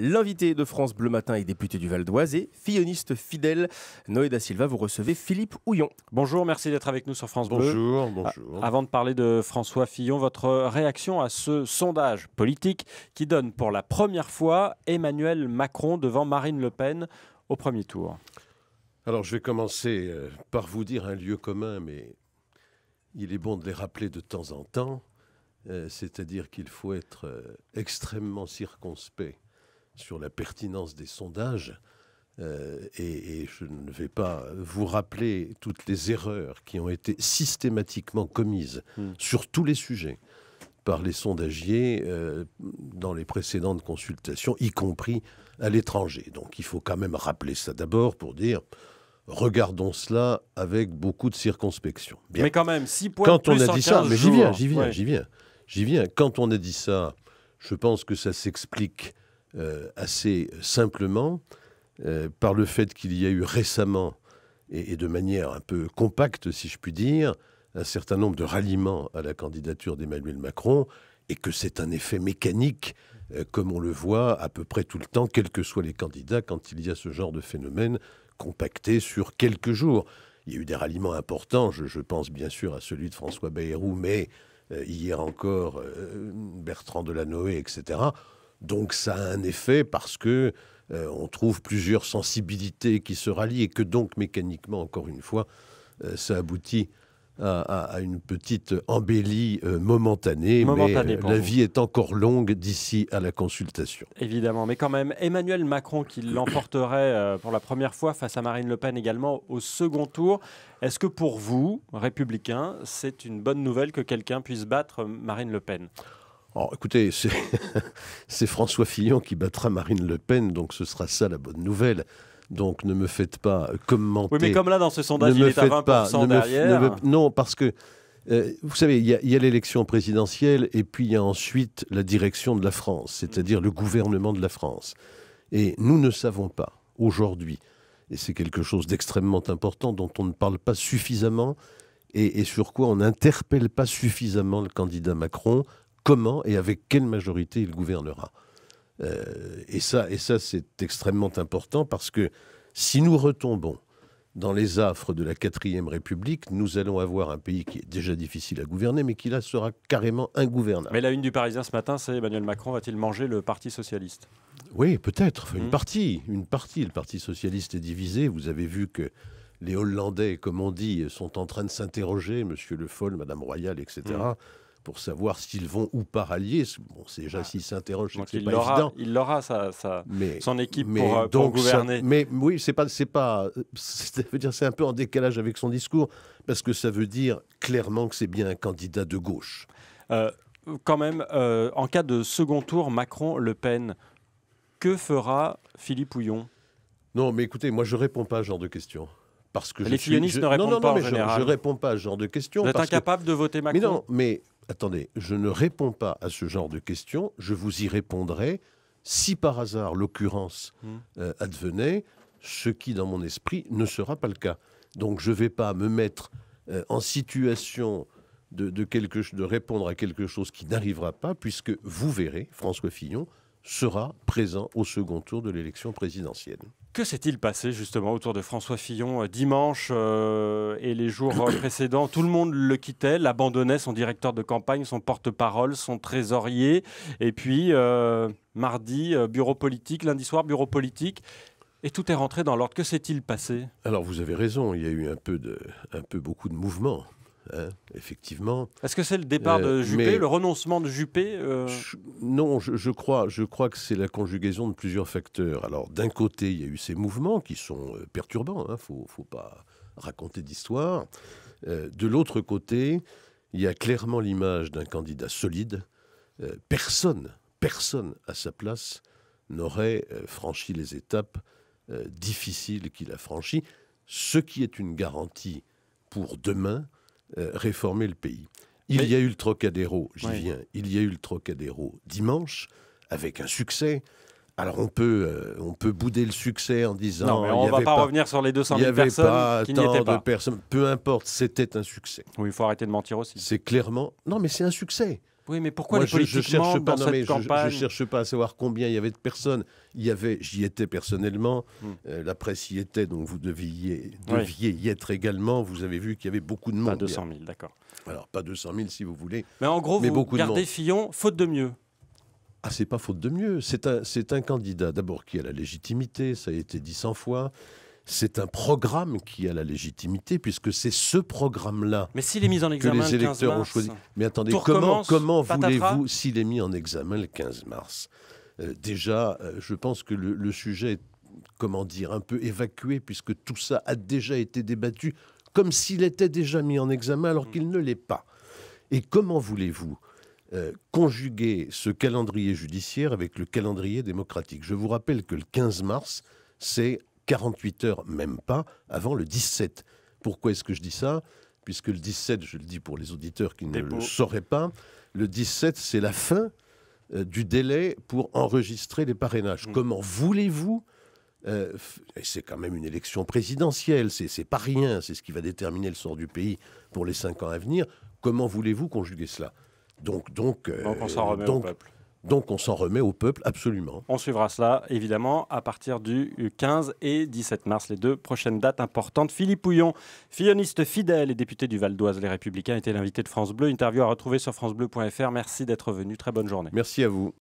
L'invité de France Bleu Matin et député du Val d'Oise et filloniste fidèle. Noé da Silva, vous recevez Philippe Houillon. Bonjour, merci d'être avec nous sur France Bleu. Bonjour, bonjour. Avant de parler de François Fillon, votre réaction à ce sondage politique qui donne pour la première fois Emmanuel Macron devant Marine Le Pen au premier tour. Alors je vais commencer euh, par vous dire un lieu commun, mais il est bon de les rappeler de temps en temps. Euh, c'est-à-dire qu'il faut être euh, extrêmement circonspect sur la pertinence des sondages. Euh, et, je ne vais pas vous rappeler toutes les erreurs qui ont été systématiquement commises hmm. sur tous les sujets par les sondagiers euh, dans les précédentes consultations, y compris à l'étranger. Donc il faut quand même rappeler ça d'abord pour dire regardons cela avec beaucoup de circonspection. Mais quand même, 6 points plus on a dit ça, mais j'y viens, j'y viens, j'y viens, j'y viens. Quand on a dit ça, je pense que ça s'explique euh, assez simplement euh, par le fait qu'il y a eu récemment, et, de manière un peu compacte si je puis dire, un certain nombre de ralliements à la candidature d'Emmanuel Macron, et que c'est un effet mécanique, euh, comme on le voit à peu près tout le temps, quels que soient les candidats, quand il y a ce genre de phénomène compacté sur quelques jours. Il y a eu des ralliements importants, je, je pense bien sûr à celui de François Bayrou, mais hier encore, Bertrand Delanoë, etc. Donc ça a un effet parce que euh, on trouve plusieurs sensibilités qui se rallient et que donc mécaniquement, encore une fois, euh, ça aboutit à, une petite embellie momentanée, euh, momentanée, mais la vie est encore longue d'ici à la consultation. Évidemment, mais quand même, Emmanuel Macron qui l'emporterait pour la première fois face à Marine Le Pen également au second tour. Est-ce que pour vous, républicains, c'est une bonne nouvelle que quelqu'un puisse battre Marine Le Pen alors, écoutez, c'est François Fillon qui battra Marine Le Pen, donc ce sera ça la bonne nouvelle. Donc ne me faites pas commenter. Oui, mais comme là dans ce sondage, il est à 20% pas, derrière. non, parce que euh, vous savez, il y a, l'élection présidentielle et puis il y a ensuite la direction de la France, c'est-à-dire le gouvernement de la France. Et nous ne savons pas aujourd'hui, et c'est quelque chose d'extrêmement important dont on ne parle pas suffisamment et, et sur quoi on n'interpelle pas suffisamment le candidat Macron, comment et avec quelle majorité il gouvernera. Euh, et ça, et ça c'est extrêmement important parce que si nous retombons dans les affres de la quatrième République, nous allons avoir un pays qui est déjà difficile à gouverner, mais qui là sera carrément ingouvernable. Mais la une du Parisien ce matin, c'est Emmanuel Macron va-t-il manger le Parti socialiste Oui, peut-être. Une hmm. partie, une partie. Le Parti socialiste est divisé. Vous avez vu que les Hollandais, comme on dit, sont en train de s'interroger, Monsieur Le Foll, Madame Royal, etc pour savoir s'ils vont ou pas rallier. Bon, c'est déjà ah, s'ils s'interrogent, c'est pas évident. Il l'aura, son équipe pour, euh, gouverner. mais oui, c'est pas, c'est pas, euh, c'est un peu en décalage avec son discours parce que ça veut dire clairement que c'est bien un candidat de gauche. Euh, quand même, en cas de second tour Macron-Le Pen, que fera Philippe Houillon Non, mais écoutez, moi je réponds pas à ce genre de questions parce que ah, les je ne répondent pas Je, réponds pas à ce genre de questions. Vous êtes incapable de voter Macron. mais attendez, je ne réponds pas à ce genre de questions, je vous y répondrai si par hasard l'occurrence hmm. euh, advenait, ce qui dans mon esprit ne sera pas le cas. Donc je ne vais pas me mettre euh, en situation de répondre à quelque chose qui n'arrivera pas, puisque vous verrez, François Fillon, sera présent au second tour de l'élection présidentielle. Que s'est-il passé justement autour de François Fillon euh, dimanche euh, et les jours euh, précédents Tout le monde le quittait, l'abandonnait, son directeur de campagne, son porte-parole, son trésorier. Et puis, mardi, bureau politique, lundi soir, bureau politique. Et tout est rentré dans l'ordre. Que s'est-il passé Alors vous avez raison, il y a eu un peu, de, un peu beaucoup de mouvement. Euh, effectivement. Est-ce que c'est le départ de euh, Juppé, le renoncement de Juppé euh Non, je, crois, je crois que c'est la conjugaison de plusieurs facteurs. Alors, d'un côté, il y a eu ces mouvements qui sont perturbants, il hein, ne faut, faut, pas raconter d'histoire. de l'autre côté, il y a clairement l'image d'un candidat solide. personne, personne à sa place n'aurait franchi les étapes difficiles qu'il a franchies, ce qui est une garantie pour demain euh, réformer le pays. Il y a eu le Trocadéro, j'y viens, il y a eu le Trocadéro dimanche, avec un succès. Alors on peut, euh, on peut bouder le succès en disant... Non, mais on ne va pas, revenir sur les 200 000 personnes Il n'y avait pas. De personnes, peu importe, c'était un succès. Oui, il faut arrêter de mentir aussi. C'est clairement... Non, mais c'est un succès. Oui, mais pourquoi les politiques je, pas, dans cette campagne... je, cherche pas à savoir combien il y avait de personnes. Il y avait, j'y étais personnellement, hmm. euh, la presse y était, donc vous deviez, deviez y être également. Vous avez vu qu'il y avait beaucoup de monde. Pas 200 000, d'accord. Alors, pas 200 000 si vous voulez. Mais en gros, mais vous beaucoup gardez Fillon, faute de mieux. Ah, c'est pas faute de mieux. C'est un, un candidat d'abord qui a la légitimité, ça a été dit 100 fois c'est un programme qui a la légitimité, puisque c'est ce programme-là Mais s'il est mis en examen que les électeurs ont choisi. Mais attendez, comment, voulez-vous, s'il est mis en examen le 15 mars euh, Déjà, euh, je pense que le, sujet est, comment dire, un peu évacué, puisque tout ça a déjà été débattu, comme s'il était déjà mis en examen, alors mm. qu'il ne l'est pas. Et comment voulez-vous euh, conjuguer ce calendrier judiciaire avec le calendrier démocratique. Je vous rappelle que le 15 mars, c'est 48 heures, même pas, avant le 17. Pourquoi est-ce que je dis ça Puisque le 17, je le dis pour les auditeurs qui ne le sauraient pas, le 17, c'est la fin euh, du délai pour enregistrer les parrainages. Mm. Comment voulez-vous euh, c'est quand même une élection présidentielle, c'est pas rien, c'est ce qui va déterminer le sort du pays pour les 5 ans à venir. Comment voulez-vous conjuguer cela Donc, donc, euh, donc on s'en remet au peuple absolument. On suivra cela évidemment à partir du 15 et 17 mars, les deux prochaines dates importantes. Philippe Houillon, filloniste fidèle et député du Val d'Oise Les Républicains, était l'invité de France Bleu. Interview à retrouver sur francebleu.fr. Merci d'être venu. Très bonne journée. Merci à vous.